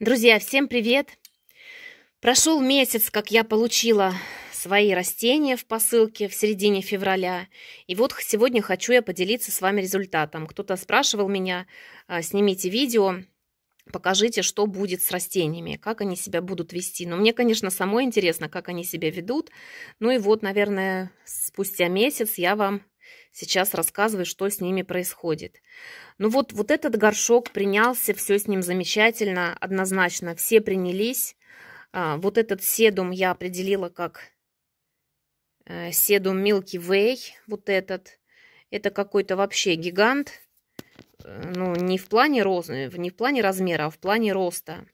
Друзья, всем привет! Прошел месяц, как я получила свои растения в посылке в середине февраля. И вот сегодня хочу я поделиться с вами результатом. Кто-то спрашивал меня, а, снимите видео, покажите, что будет с растениями, как они себя будут вести. Но мне, конечно, самой интересно, как они себя ведут. Ну и вот, наверное, спустя месяц я вам сейчас рассказываю, что с ними происходит. Ну вот, вот этот горшок принялся, все с ним замечательно, однозначно, все принялись. А, вот этот седум я определила как э, седум Milky Way, вот этот. Это какой-то вообще гигант, э, ну не в плане, роз... не в плане размера, а в плане роста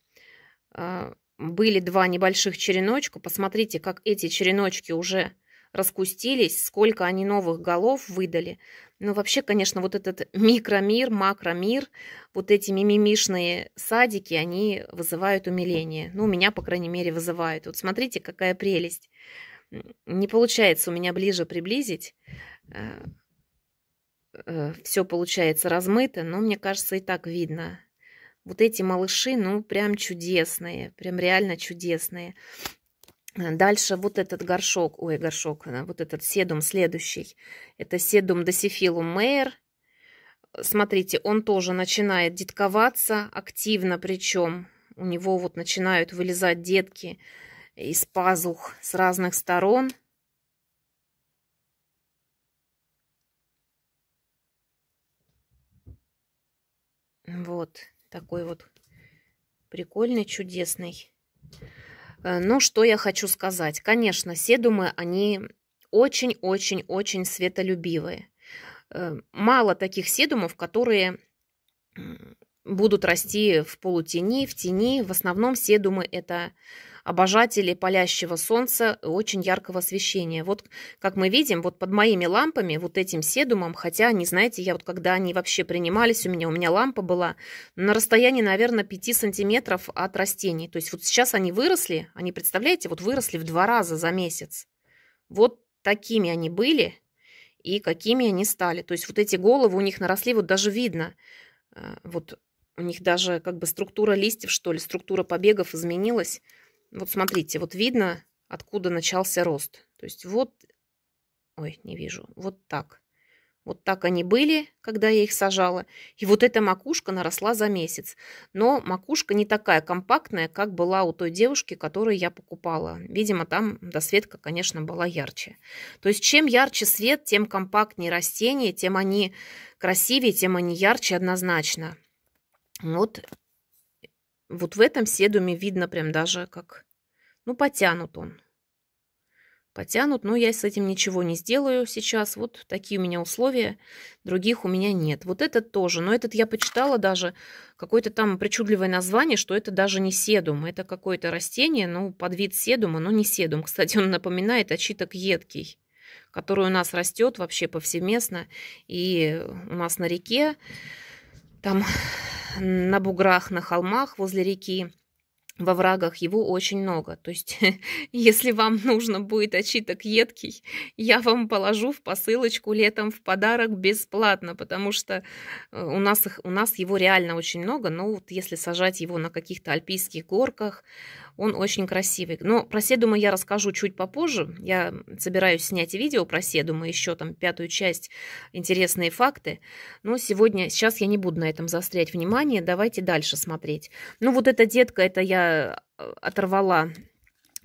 а, были два небольших череночка. Посмотрите, как эти череночки уже раскустились, сколько они новых голов выдали. Ну, вообще, конечно, вот этот микромир, макромир, вот эти мимимишные садики, они вызывают умиление. Ну, у меня, по крайней мере, вызывают. Вот смотрите, какая прелесть. Не получается у меня ближе приблизить. Э, э, Все получается размыто, но мне кажется, и так видно. Вот эти малыши, ну, прям чудесные, прям реально чудесные. Дальше вот этот горшок, ой, горшок, э, вот этот седум следующий. Это седум досифилум мейер. Смотрите, он тоже начинает детковаться активно, причем у него вот начинают вылезать детки из пазух с разных сторон. Вот такой вот прикольный, чудесный. Ну что я хочу сказать? Конечно, седумы, они очень-очень-очень светолюбивые. Э, мало таких седумов, которые будут расти в полутени, в тени. В основном седумы – это обожатели палящего солнца и очень яркого освещения. Вот, как мы видим, вот под моими лампами, вот этим седумом, хотя, не знаете, я вот когда они вообще принимались у меня, у меня лампа была на расстоянии, наверное, 5 сантиметров от растений. То есть вот сейчас они выросли, они, представляете, вот выросли в два раза за месяц. Вот такими они были и какими они стали. То есть вот эти головы у них наросли, вот даже видно, э, вот у них даже как бы структура листьев, что ли, структура побегов изменилась. Вот смотрите, вот видно, откуда начался рост. То есть вот... Ой, не вижу. Вот так. Вот так они были, когда я их сажала. И вот эта макушка наросла за месяц. Но макушка не такая компактная, как была у той девушки, которую я покупала. Видимо, там досветка, конечно, была ярче. То есть чем ярче свет, тем компактнее растения, тем они красивее, тем они ярче однозначно. Вот вот в этом седуме видно прям даже как... Ну, потянут он. Потянут, но ну, я с этим ничего не сделаю сейчас. Вот такие у меня условия, других у меня нет. Вот этот тоже, но этот я почитала даже, какое-то там причудливое название, что это даже не седум, это какое-то растение, ну, под вид седума, но не седум. Кстати, он напоминает очиток едкий который у нас растет вообще повсеместно. И у нас на реке там на буграх, на холмах возле реки, во врагах его очень много. То есть, если вам нужно будет очиток едкий, я вам положу в посылочку летом в подарок бесплатно, потому что э, у нас, их, у нас его реально очень много. Но вот если сажать его на каких-то альпийских горках, он очень красивый. Но про Седума я расскажу чуть попозже. Я собираюсь снять видео про Седума, еще там пятую часть «Интересные факты». Но сегодня, сейчас я не буду на этом заострять внимание. Давайте дальше смотреть. Ну вот эта детка, это я э, оторвала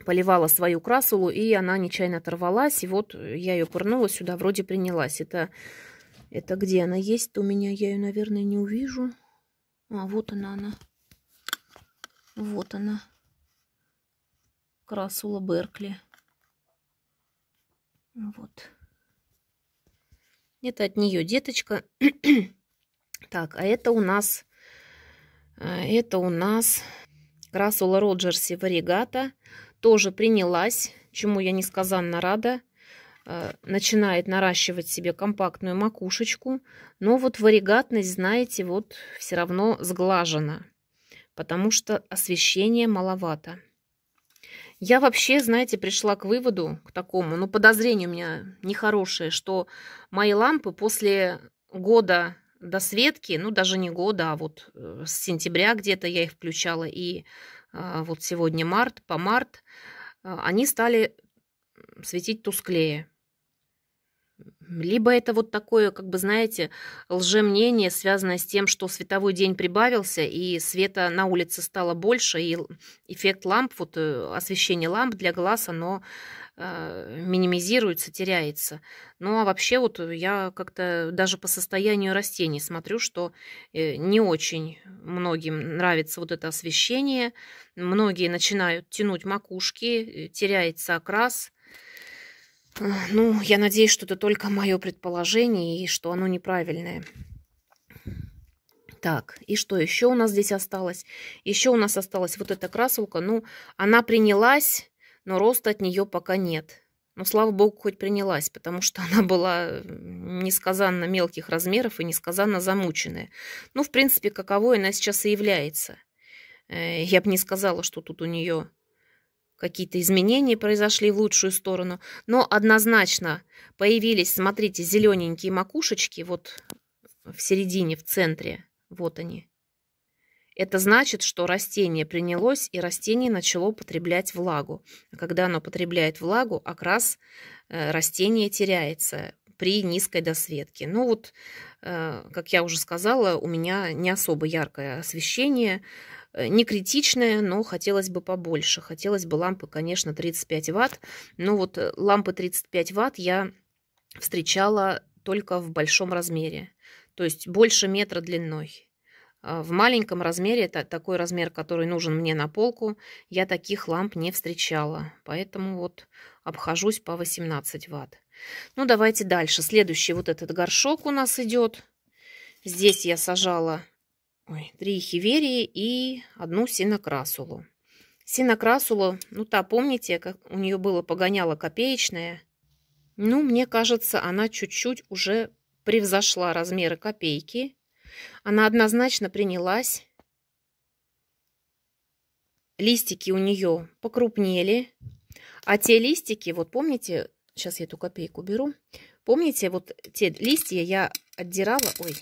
поливала свою красулу, и она нечаянно оторвалась, и вот я ее пырнула сюда, вроде принялась. Это, это где она есть у меня? Я ее, наверное, не увижу. А, вот она, она. Вот она. Красула Беркли. Вот. Это от нее деточка. так, а это у нас... А, это у нас Красула Роджерси Варигата. Тоже принялась, чему я несказанно рада. А, начинает наращивать себе компактную макушечку. Но вот варигатность, знаете, вот все равно сглажена. Потому что освещение маловато. Я вообще, знаете, пришла к выводу, к такому, ну, подозрение у меня нехорошее, что мои лампы после года до светки, ну, даже не года, а вот э, с сентября где-то я их включала, и э, вот сегодня март, по март, э, они стали светить тусклее. Либо это вот такое, как бы, знаете, лжемнение, связанное с тем, что световой день прибавился, и света на улице стало больше, и эффект ламп, вот э, освещение ламп для глаз, оно э, минимизируется, теряется. Ну а вообще вот я как-то даже по состоянию растений смотрю, что э, не очень многим нравится вот это освещение. Многие начинают тянуть макушки, э, теряется окрас – Э, ну, я надеюсь, что это только мое предположение и что оно неправильное. Так, и что еще у нас здесь осталось? Еще у нас осталась вот эта красулка. Ну, она принялась, но роста от нее пока нет. Но, ну, слава богу, хоть принялась, потому что она была э, несказанно мелких размеров и несказанно замученная. Ну, в принципе, каковой она сейчас и является. Э, я бы не сказала, что тут у нее Какие-то изменения произошли в лучшую сторону, но однозначно появились, смотрите, зелененькие макушечки, вот в середине, в центре, вот они. Это значит, что растение принялось, и растение начало потреблять влагу. А когда оно потребляет влагу, окрас э, растения теряется при низкой досветке. Ну вот, э, как я уже сказала, у меня не особо яркое освещение, Э, не критичная, но хотелось бы побольше. Хотелось бы лампы, конечно, 35 ватт. Но вот э, лампы 35 ватт я встречала только в большом размере. То есть больше метра длиной. А, в маленьком размере, это такой размер, который нужен мне на полку, я таких ламп не встречала. Поэтому вот обхожусь по 18 ватт. Ну, давайте дальше. Следующий вот этот горшок у нас идет. Здесь я сажала ой, три хиверии и одну синокрасулу. Синокрасула, ну та, помните, как у нее было погоняло копеечное? Ну, мне кажется, она чуть-чуть уже превзошла размеры копейки. Она однозначно принялась. Листики у нее покрупнели. А те листики, вот помните, сейчас я эту копейку беру. Помните, вот те листья я отдирала, ой,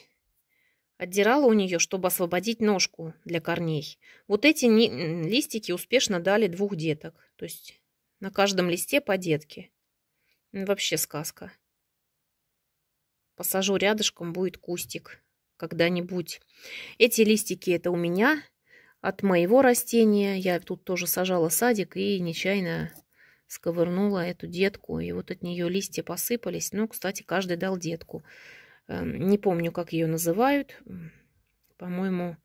Отдирала у нее, чтобы освободить ножку для корней. Вот эти листики успешно дали двух деток. То есть на каждом листе по детке. Ну, вообще сказка. Посажу рядышком, будет кустик когда-нибудь. Эти листики это у меня, от моего растения. Я тут тоже сажала садик и нечаянно сковырнула эту детку. И вот от нее листья посыпались. Ну, кстати, каждый дал детку. Эм, не помню, как ее называют. По-моему,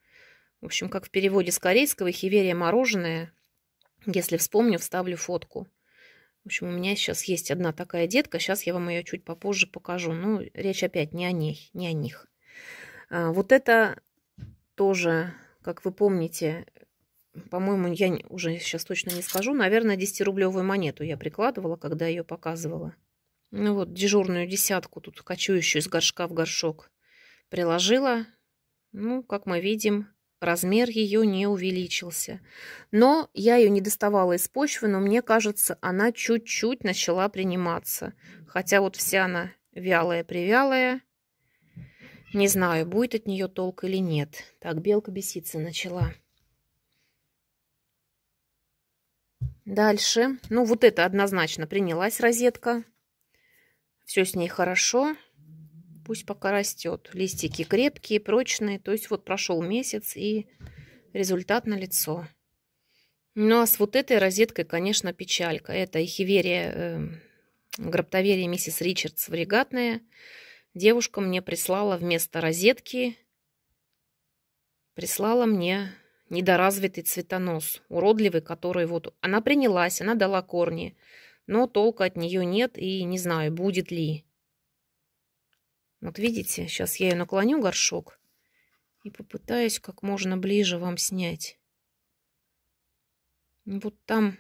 в общем, как в переводе с корейского, хиверия мороженое. Если вспомню, вставлю фотку. В общем, у меня сейчас есть одна такая детка. Сейчас я вам ее чуть попозже покажу. Ну, речь опять не о ней, не о них. А, вот это тоже, как вы помните, по-моему, я уже сейчас точно не скажу, наверное, 10-рублевую монету я прикладывала, когда ее показывала. Ну вот, дежурную десятку тут кочующую из горшка в горшок приложила. Ну, как мы видим, размер ее не увеличился. Но я ее не доставала из почвы, но мне кажется, она чуть-чуть начала приниматься. Хотя вот вся она вялая-привялая. Не знаю, будет от нее толк или нет. Так, белка беситься начала. Дальше. Ну, вот это однозначно принялась розетка. Все с ней хорошо. Пусть пока растет. Листики крепкие, прочные. То есть вот прошел месяц и результат на лицо. Ну а с вот этой розеткой, конечно, печалька. Это эхиверия, э, эм, граптоверия миссис Ричардс врегатная. Девушка мне прислала вместо розетки, прислала мне недоразвитый цветонос, уродливый, который вот... Она принялась, она дала корни но толка от нее нет и не знаю, будет ли. Вот видите, сейчас я ее наклоню горшок и попытаюсь как можно ближе вам снять. Вот там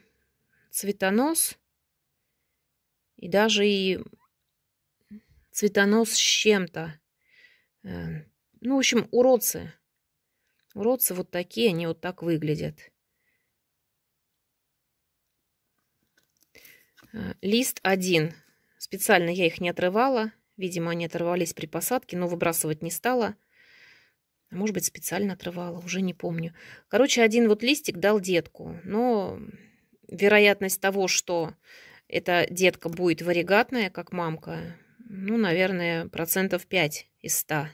цветонос и даже и цветонос с чем-то. Э, ну, в общем, уродцы. Уродцы вот такие, они вот так выглядят. Э, лист один. Специально я их не отрывала. Видимо, они оторвались при посадке, но выбрасывать не стала. может быть, специально отрывала, уже не помню. Короче, один вот листик дал детку. Но вероятность того, что эта детка будет варигатная, как мамка, ну, наверное, процентов 5 из 100.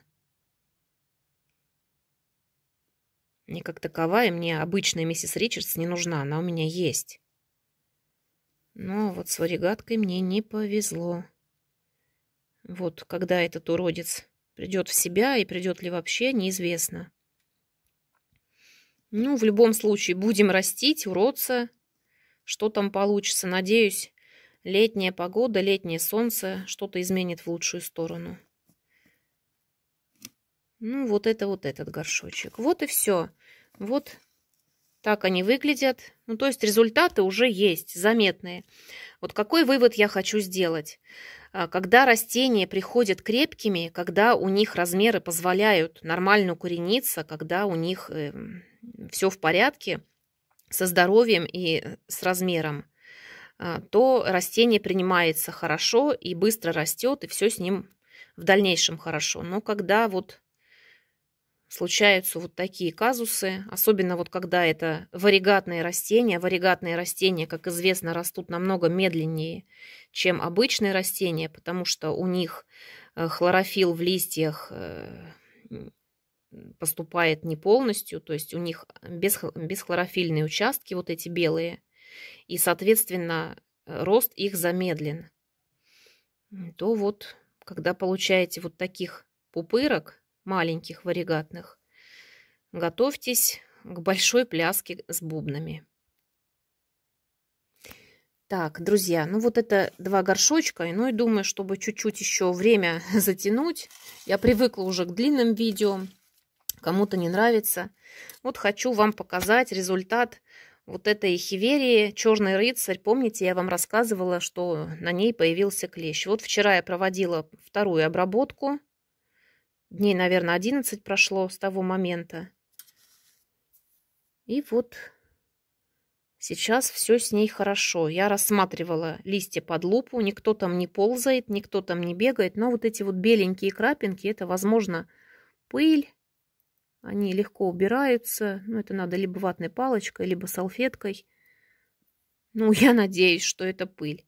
Не как таковая мне обычная миссис Ричардс не нужна, она у меня есть. Но вот с варигаткой мне не повезло. Вот когда этот уродец придет в себя и придет ли вообще, неизвестно. Ну, в любом случае, будем растить, уродца. Что там получится, надеюсь, летняя погода, летнее солнце что-то изменит в лучшую сторону. Ну, вот это вот этот горшочек. Вот и все. Вот так они выглядят. Ну, то есть результаты уже есть, заметные. Вот какой вывод я хочу сделать? А, когда растения приходят крепкими, когда у них размеры позволяют нормально укорениться, когда у них эм, все в порядке со здоровьем и э, с размером, а, то растение принимается хорошо и быстро растет, и все с ним в дальнейшем хорошо. Но когда вот случаются вот такие казусы, особенно вот когда это варигатные растения. Варигатные растения, как известно, растут намного медленнее, чем обычные растения, потому что у них э, хлорофилл в листьях э, поступает не полностью, то есть у них бесхлорофильные участки, вот эти белые, и, соответственно, рост их замедлен. То вот, когда получаете вот таких пупырок, маленьких варигатных. Готовьтесь к большой пляске с бубнами. Так, друзья, ну вот это два горшочка. Ну и думаю, чтобы чуть-чуть еще время затянуть. Я привыкла уже к длинным видео. Кому-то не нравится. Вот хочу вам показать результат вот этой хиверии «Черный рыцарь». Помните, я вам рассказывала, что на ней появился клещ. Вот вчера я проводила вторую обработку. Дней, наверное, 11 прошло с того момента. И вот сейчас все с ней хорошо. Я рассматривала листья под лупу, никто там не ползает, никто там не бегает, но вот эти вот беленькие крапинки, это, возможно, пыль. Они легко убираются, но ну, это надо либо ватной палочкой, либо салфеткой. Ну, я надеюсь, что это пыль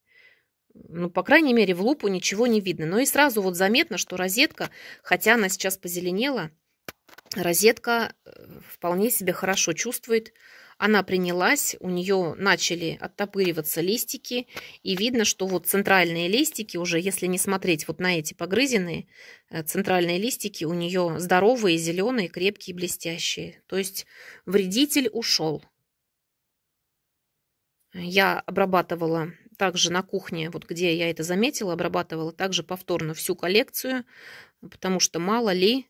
ну, по крайней мере, в лупу ничего не видно. Но и сразу вот заметно, что розетка, хотя она сейчас позеленела, розетка э, вполне себе хорошо чувствует. Она принялась, у нее начали оттопыриваться листики, и видно, что вот центральные листики уже, если не смотреть вот на эти погрызенные, э, центральные листики у нее здоровые, зеленые, крепкие, блестящие. То есть вредитель ушел. Я обрабатывала также на кухне, вот где я это заметила, обрабатывала также повторно всю коллекцию, потому что мало ли,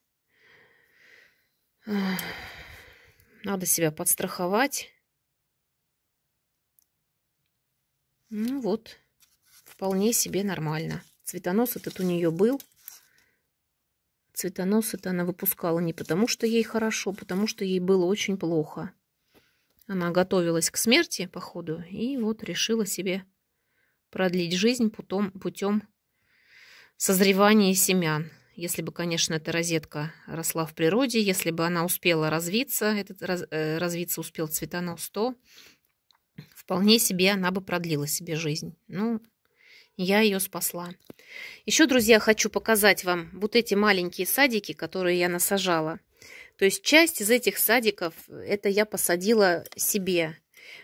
надо себя подстраховать. Ну вот, вполне себе нормально. Цветонос этот у нее был. Цветонос это она выпускала не потому, что ей хорошо, а потому что ей было очень плохо. Она готовилась к смерти, походу, и вот решила себе продлить жизнь путем, путем созревания семян. Если бы, конечно, эта розетка росла в природе, если бы она успела развиться, этот раз, э, развиться успел цветонос, то вполне себе она бы продлила себе жизнь. Ну, я ее спасла. Еще, друзья, хочу показать вам вот эти маленькие садики, которые я насажала. То есть часть из этих садиков, э, это я посадила себе.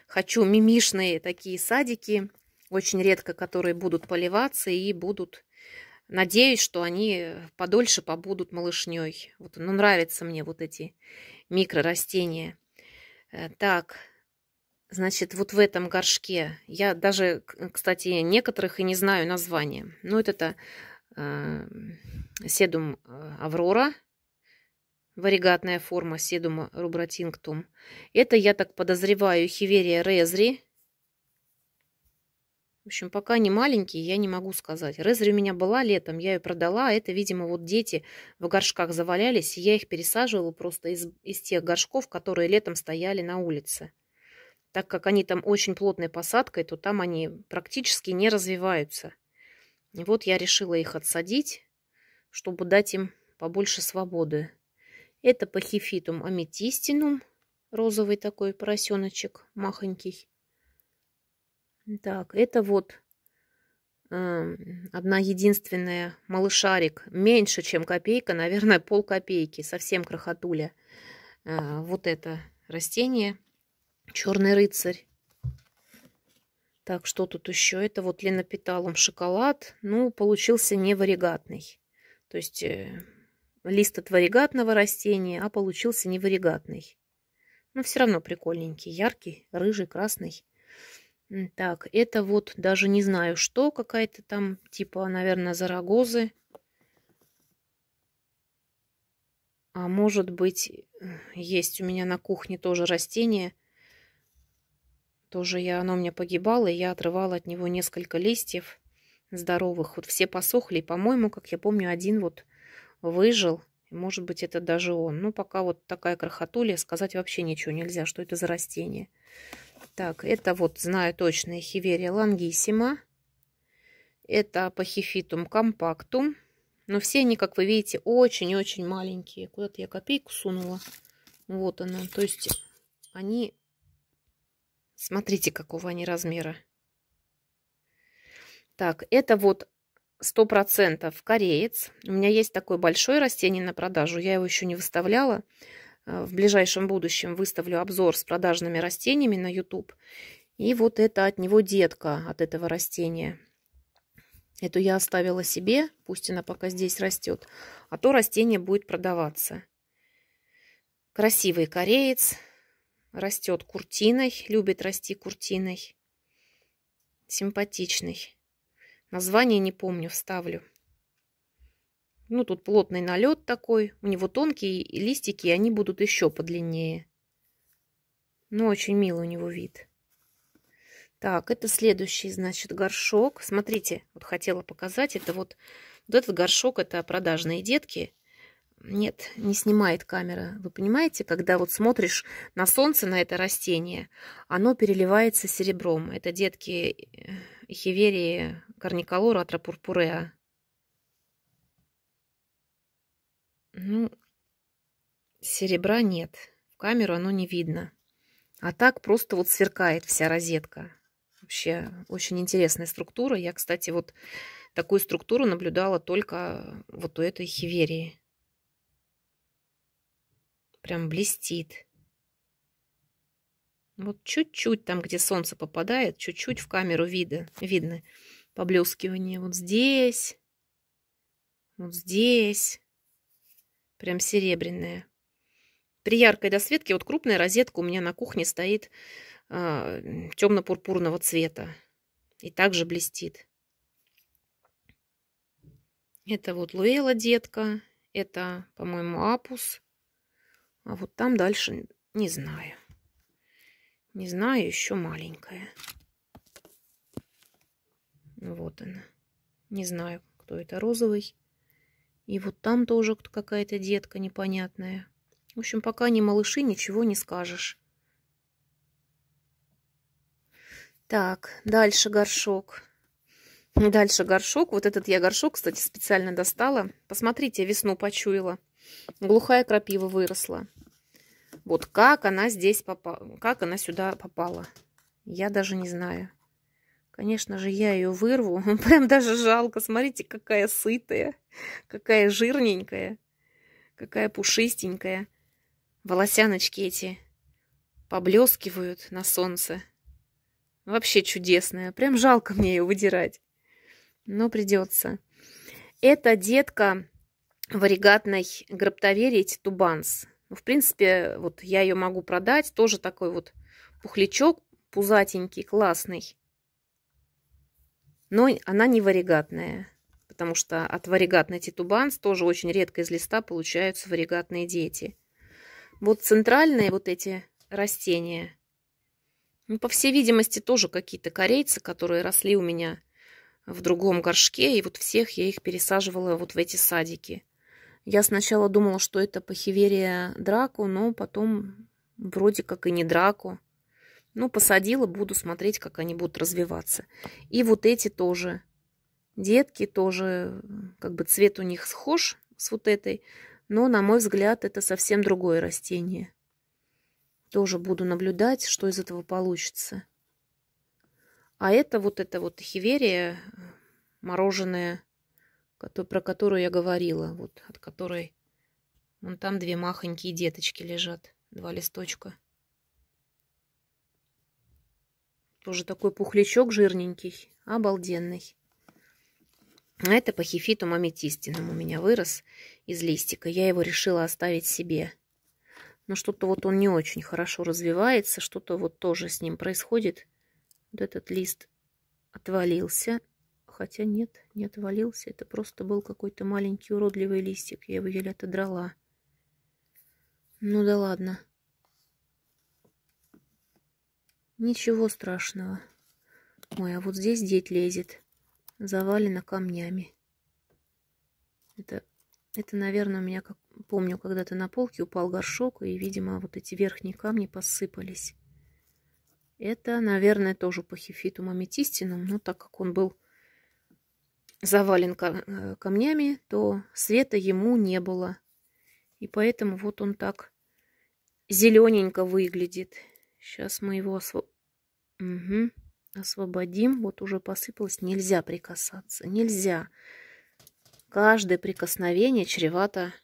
Хочу мимишные такие садики очень редко которые будут поливаться и будут, надеюсь, что они подольше побудут малышней. Вот, ну, нравятся мне вот эти микрорастения. Э, так, значит, вот в этом горшке, я даже, кстати, некоторых и не знаю названия. Ну, вот это э, седум э, аврора, варигатная форма седума рубратингтум. Это, я так подозреваю, хиверия резри, в общем, пока не маленькие, я не могу сказать. Резарь у меня была летом, я ее продала, это, видимо, вот дети в горшках завалялись, и я их пересаживала просто из, из тех горшков, которые летом стояли на улице. Так как они там очень плотной посадкой, то там они практически не развиваются. И вот я решила их отсадить, чтобы дать им побольше свободы. Это пахифитум аметистинум, розовый такой поросеночек, махонький. Так, это вот э, одна единственная малышарик. Меньше, чем копейка, наверное, пол копейки. Совсем крохотуля. Э, вот это растение. Черный рыцарь. Так, что тут еще? Это вот ленопиталом шоколад. Ну, получился не варигатный. То есть э, лист от варигатного растения, а получился не варигатный. Но все равно прикольненький. Яркий, рыжий, красный. Так, это вот даже не знаю что, какая-то там, типа, наверное, Зарагозы. А может быть, есть у меня на кухне тоже растение. Тоже я, оно у меня погибало, и я отрывала от него несколько листьев здоровых. Вот все посохли, по-моему, как я помню, один вот выжил. Может быть, это даже он. Но ну, пока вот такая крохотуля, сказать вообще ничего нельзя, что это за растение. Так, это вот, знаю точно, хиверия лангисима. Это пахифитум компактум. Но все они, как вы видите, очень-очень маленькие. Куда-то я копейку сунула. Вот она. То есть они... Смотрите, какого они размера. Так, это вот 100% кореец. У меня есть такое большое растение на продажу. Я его еще не выставляла. Э, в ближайшем будущем выставлю обзор с продажными растениями на YouTube. И вот это от него детка, от этого растения. Эту я оставила себе, пусть она пока здесь растет. А то растение будет продаваться. Красивый кореец. Растет куртиной, любит расти куртиной. Симпатичный. Название не помню, вставлю. Ну, тут плотный налет такой. У него тонкие листики, и они будут еще подлиннее. Ну, очень милый у него вид. Так, это следующий, значит, горшок. Смотрите, вот хотела показать. Это вот, вот этот горшок, это продажные детки. Нет, не снимает камера. Вы понимаете, когда вот смотришь на солнце, на это растение, оно переливается серебром. Это детки э, Эхиверии корникалора атропурпуреа. Ну, серебра нет. В камеру оно не видно. А так просто вот сверкает вся розетка. Вообще очень интересная структура. Я, кстати, вот такую структуру наблюдала только вот у этой хиверии. Прям блестит. Вот чуть-чуть там, где солнце попадает, чуть-чуть в камеру вида, видно поблескивание. Вот здесь, вот здесь, прям серебряное. При яркой досветке, вот крупная розетка у меня на кухне стоит э, а, темно-пурпурного цвета. И также блестит. Это вот Луэла детка. Это, по-моему, Апус. А вот там дальше не знаю. Не знаю, еще маленькая. Вот она. Не знаю, кто это розовый. И вот там тоже какая-то детка непонятная. В общем, пока не малыши, ничего не скажешь. Так, дальше горшок. Дальше горшок. Вот этот я горшок, кстати, специально достала. Посмотрите, весну почуяла. Глухая крапива выросла. Вот как она здесь попала, как она сюда попала, я даже не знаю. Конечно же, я ее вырву. Прям даже жалко. Смотрите, какая сытая, какая жирненькая, какая пушистенькая. Волосяночки эти поблескивают на солнце. Вообще чудесная. Прям жалко мне ее выдирать. Но придется. Это детка варигатной граптоверии Титубанс. Ну, в принципе, вот я ее могу продать. Тоже такой вот пухлячок пузатенький, классный. Но она не варигатная, потому что от варигатной титубанс тоже очень редко из листа получаются варигатные дети. Вот центральные вот эти растения, ну, по всей видимости, тоже какие-то корейцы, которые росли у меня в другом горшке, и вот всех я их пересаживала вот в эти садики – я сначала думала, что это похиверия драку, но потом вроде как и не драку. Ну, посадила, буду смотреть, как они будут развиваться. И вот эти тоже. Детки тоже, как бы цвет у них схож с вот этой, но, на мой взгляд, это совсем другое растение. Тоже буду наблюдать, что из этого получится. А это вот эта вот хиверия мороженое про которую я говорила, вот от которой... Вон там две махонькие деточки лежат, два листочка. Тоже такой пухлячок жирненький, обалденный. А это по хифиту аметистиным у меня вырос из листика. Я его решила оставить себе. Но что-то вот он не очень хорошо развивается, что-то вот тоже с ним происходит. Вот этот лист отвалился хотя нет, не отвалился, это просто был какой-то маленький уродливый листик, я его еле отодрала. Ну да ладно. Ничего страшного. Ой, а вот здесь деть лезет, завалено камнями. Это, это наверное, у меня, как помню, когда-то на полке упал горшок, и, видимо, вот эти верхние камни посыпались. Это, наверное, тоже по хефиту аметистинам, но так как он был завален э, камнями, то света ему не было. И поэтому вот он так зелененько выглядит. Сейчас мы его осво... угу. освободим. Вот уже посыпалось. Нельзя прикасаться. Нельзя. Каждое прикосновение чревато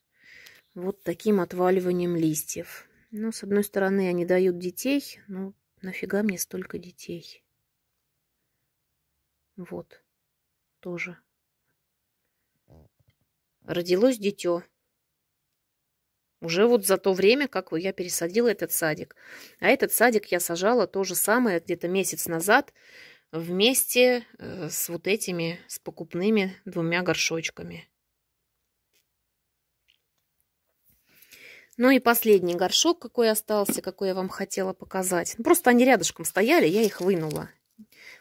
вот таким отваливанием листьев. Ну, с одной стороны, они дают детей. Ну, нафига мне столько детей? Вот. Тоже родилось дитё. Уже вот за то время, как я пересадила этот садик. А этот садик я сажала то же самое где-то месяц назад вместе э, с вот этими, с покупными двумя горшочками. Ну и последний горшок, какой остался, какой я вам хотела показать. Ну, просто они рядышком стояли, я их вынула.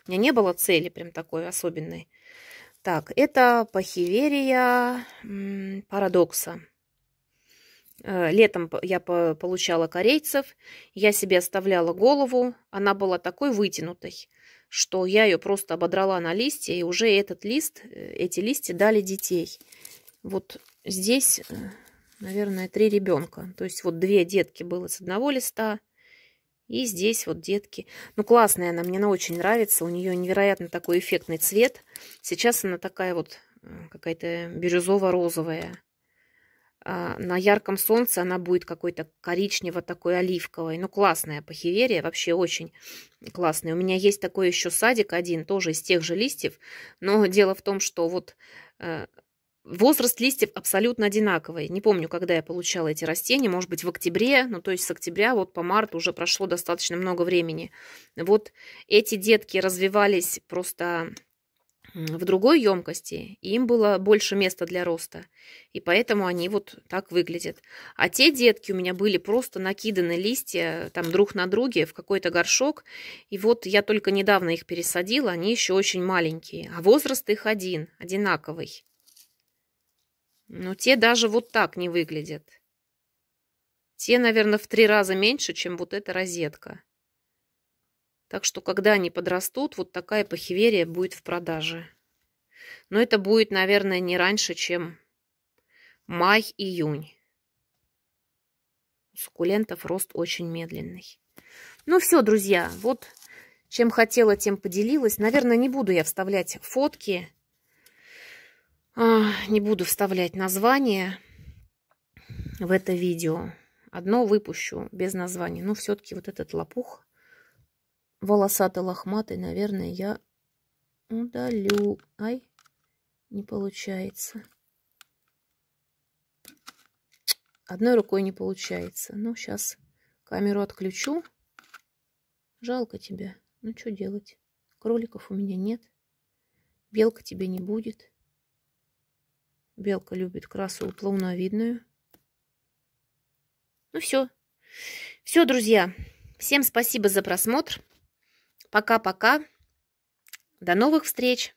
У меня не было цели прям такой особенной. Так, это пахиверия парадокса. Э, летом я получала корейцев, я себе оставляла голову, она была такой вытянутой, что я ее просто ободрала на листья, и уже этот лист, э, эти листья дали детей. Вот здесь, э, наверное, три ребенка. То есть вот две детки было с одного листа, и здесь вот детки. Ну, классная она, мне она очень нравится. У нее невероятно такой эффектный цвет. Сейчас она такая вот какая-то бирюзово-розовая. А на ярком солнце она будет какой-то коричнево такой оливковой. Ну, классная пахиверия, вообще очень классная. У меня есть такой еще садик один, тоже из тех же листьев. Но дело в том, что вот э, Возраст листьев абсолютно одинаковый. Не помню, когда я получала эти растения, может быть, в октябре, ну, то есть с октября вот по март уже прошло достаточно много времени. Вот эти детки развивались просто в другой емкости, им было больше места для роста. И поэтому они вот так выглядят. А те детки у меня были просто накиданы листья там друг на друге в какой-то горшок. И вот я только недавно их пересадила, они еще очень маленькие. А возраст их один, одинаковый. Но те даже вот так не выглядят. Те, наверное, в три раза меньше, чем вот эта розетка. Так что, когда они подрастут, вот такая похиверия будет в продаже. Но это будет, наверное, не раньше, чем май-июнь. У суккулентов рост очень медленный. Ну все, друзья, вот чем хотела, тем поделилась. Наверное, не буду я вставлять фотки, не буду вставлять название в это видео. Одно выпущу без названия. Но все-таки вот этот лопух волосатый, лохматый, наверное, я удалю. Ай, не получается. Одной рукой не получается. Ну, сейчас камеру отключу. Жалко тебя. Ну, что делать? Кроликов у меня нет. Белка тебе не будет. Белка любит красу плавновидную. Ну все. Все, друзья. Всем спасибо за просмотр. Пока-пока. До новых встреч.